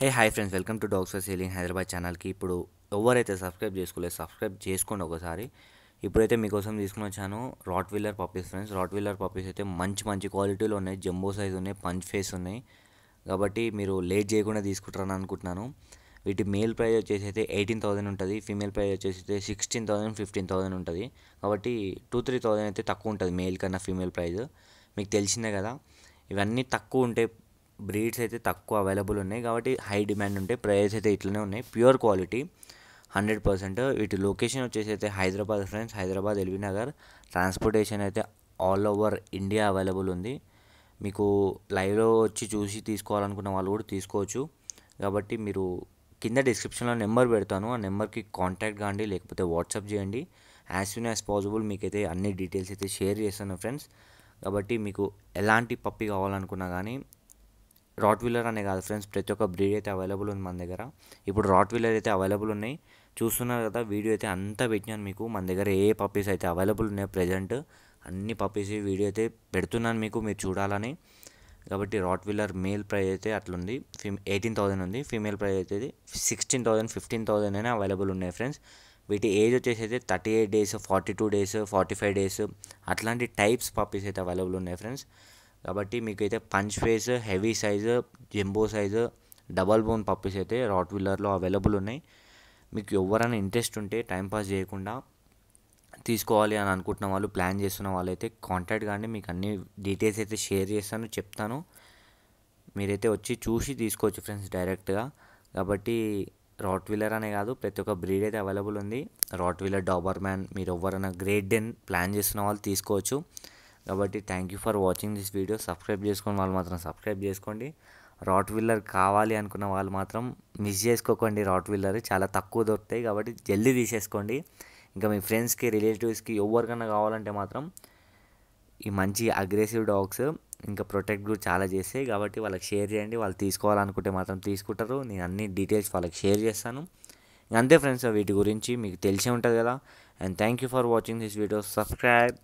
hey hi friends welcome to doctor ceiling Hyderabad ఛానల్కి ఇప్పుడు ఎవరైతే సబ్స్క్రైబ్ చేసుకోలేదు సబ్స్క్రైబ్ చేసుకోండి ఒకసారి ఇప్పుడైతే మీకోసం తీసుకుని వచ్చాను Rottweiler puppies friends Rottweiler puppies అయితే మంచి మంచి క్వాలిటీలో ఉన్నాయి జంబో సైజ్ ఉన్నాయి పంచ్ ఫేస్ ఉన్నాయి కాబట్టి మీరు లేట్ చేయకుండా తీసుకుంటారని అనుకుంటున్నాను వీటి మేల్ ప్రైజ్ వచ్చేసి అయితే ఎయిటీన్ థౌసండ్ ఉంటుంది ఫీమేల్ ప్రైజ్ వచ్చేసి అయితే సిక్స్టీన్ థౌసండ్ ఫిఫ్టీన్ థౌసండ్ ఉంటుంది కాబట్టి టూ త్రీ థౌసండ్ అయితే తక్కువ ఉంటుంది మేల్ కన్నా ఫీమేల్ ప్రైజ్ మీకు తెలిసిందే కదా ఇవన్నీ తక్కువ ఉంటే బ్రీడ్స్ అయితే తక్కువ అవైలబుల్ ఉన్నాయి కాబట్టి హై డిమాండ్ ఉంటాయి ప్రైస్ అయితే ఇట్లనే ఉన్నాయి ప్యూర్ క్వాలిటీ హండ్రెడ్ పర్సెంట్ వీటి లొకేషన్ వచ్చేసి అయితే హైదరాబాద్ ఫ్రెండ్స్ హైదరాబాద్ ఎల్బీ నగర్ ట్రాన్స్పోర్టేషన్ అయితే ఆల్ ఓవర్ ఇండియా అవైలబుల్ ఉంది మీకు లైవ్లో వచ్చి చూసి తీసుకోవాలనుకున్న వాళ్ళు కూడా తీసుకోవచ్చు కాబట్టి మీరు కింద డిస్క్రిప్షన్లో నెంబర్ పెడతాను ఆ నెంబర్కి కాంటాక్ట్ కాండి లేకపోతే వాట్సాప్ చేయండి యాజ్ సూన్ యాజ్ పాసిబుల్ మీకైతే అన్ని డీటెయిల్స్ అయితే షేర్ చేస్తాను ఫ్రెండ్స్ కాబట్టి మీకు ఎలాంటి పప్పి కావాలనుకున్నా కానీ రాట్ వీలర్ అనే కాదు ఫ్రెండ్స్ ప్రతి ఒక్క బ్రీడ్ అయితే అవైలబుల్ ఉంది మన దగ్గర ఇప్పుడు రాట్ వీలర్ అయితే అవైలబుల్ ఉన్నాయి చూస్తున్నారు కదా వీడియో అయితే అంతా పెట్టినాను మీకు మన దగ్గర ఏ పప్పీస్ అయితే అవైలబుల్ ఉన్నాయి ప్రజెంట్ అన్ని పప్పీస్ వీడియో అయితే పెడుతున్నాను మీకు మీరు చూడాలని కాబట్టి రాట్ వీలర్ మేల్ ప్రైజ్ అయితే అట్లుంది ఫిమ్ ఎయిటీన్ థౌసండ్ ఉంది ఫీమేల్ ప్రైజ్ అయితే సిక్స్టీన్ థౌసండ్ ఫిఫ్టీన్ థౌసండ్ అయినా అవైలబుల్ ఉన్నాయి ఫ్రెండ్స్ వీటి ఏజ్ వచ్చేసి అయితే thirty eight days forty two days forty five days అట్లాంటి టైప్స్ పప్పీస్ అయితే అవైలబుల్ ఉన్నాయి ఫ్రెండ్స్ కాబట్టి మీకైతే punch face heavy size jumbo size double bone puppies అయితే రాట్ వీలర్లో అవైలబుల్ ఉన్నాయి మీకు ఎవరైనా ఇంట్రెస్ట్ ఉంటే టైంపాస్ చేయకుండా తీసుకోవాలి అని అనుకుంటున్న వాళ్ళు ప్లాన్ చేస్తున్న వాళ్ళైతే కాంటాక్ట్ కానీ మీకు అన్ని డీటెయిల్స్ అయితే షేర్ చేస్తాను చెప్తాను మీరైతే వచ్చి చూసి తీసుకోవచ్చు ఫ్రెండ్స్ డైరెక్ట్గా కాబట్టి రాట్ వీలర్ అనే కాదు ప్రతి ఒక్క బ్రీడ్ అయితే అవైలబుల్ ఉంది రాట్ వీలర్ డాబర్ మ్యాన్ మీరు ఎవరైనా గ్రేట్ డెన్ ప్లాన్ చేస్తున్న వాళ్ళు తీసుకోవచ్చు కాబట్టి thank you for watching this video subscribe చేసుకొని వాళ్ళు మాత్రం సబ్స్క్రైబ్ చేసుకోండి రాట్ వీలర్ కావాలి అనుకున్న వాళ్ళు మాత్రం మిస్ చేసుకోకండి రాట్ వీలర్ చాలా తక్కువ దొరుకుతాయి కాబట్టి జల్దీ తీసేసుకోండి ఇంకా మీ ఫ్రెండ్స్కి రిలేటివ్స్కి ఎవరికైనా కావాలంటే మాత్రం ఈ మంచి అగ్రెసివ్ డాగ్స్ ఇంకా ప్రొటెక్ట్ కూడా చాలా చేస్తాయి కాబట్టి వాళ్ళకి షేర్ చేయండి వాళ్ళు తీసుకోవాలనుకుంటే మాత్రం తీసుకుంటారు నేను అన్ని డీటెయిల్స్ వాళ్ళకి షేర్ చేస్తాను అంతే ఫ్రెండ్స్ వీటి గురించి మీకు తెలిసే ఉంటుంది కదా and thank you for watching this video subscribe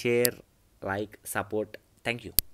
share like support thank you